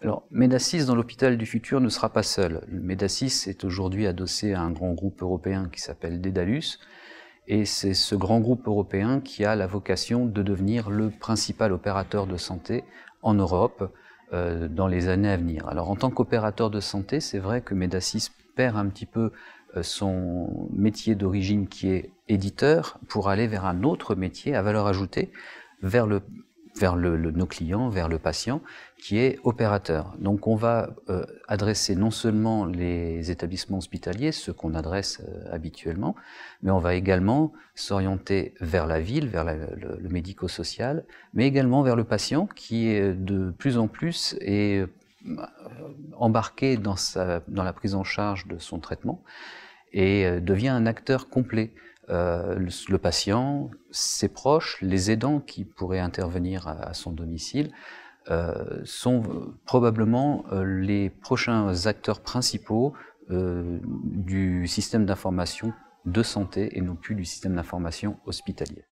Alors, Médacis dans l'hôpital du futur ne sera pas seul. Médacis est aujourd'hui adossé à un grand groupe européen qui s'appelle Dédalus, et c'est ce grand groupe européen qui a la vocation de devenir le principal opérateur de santé en Europe euh, dans les années à venir. Alors, en tant qu'opérateur de santé, c'est vrai que Médacis perd un petit peu euh, son métier d'origine qui est éditeur pour aller vers un autre métier à valeur ajoutée, vers le vers le, nos clients, vers le patient, qui est opérateur. Donc on va euh, adresser non seulement les établissements hospitaliers, ceux qu'on adresse euh, habituellement, mais on va également s'orienter vers la ville, vers le, le médico-social, mais également vers le patient qui est de plus en plus est euh, embarqué dans, sa, dans la prise en charge de son traitement et devient un acteur complet. Euh, le, patient, ses proches, les aidants qui pourraient intervenir à, son domicile, euh, sont euh, probablement euh, les prochains acteurs principaux du système d'information de santé et non plus du système d'information hospitalier.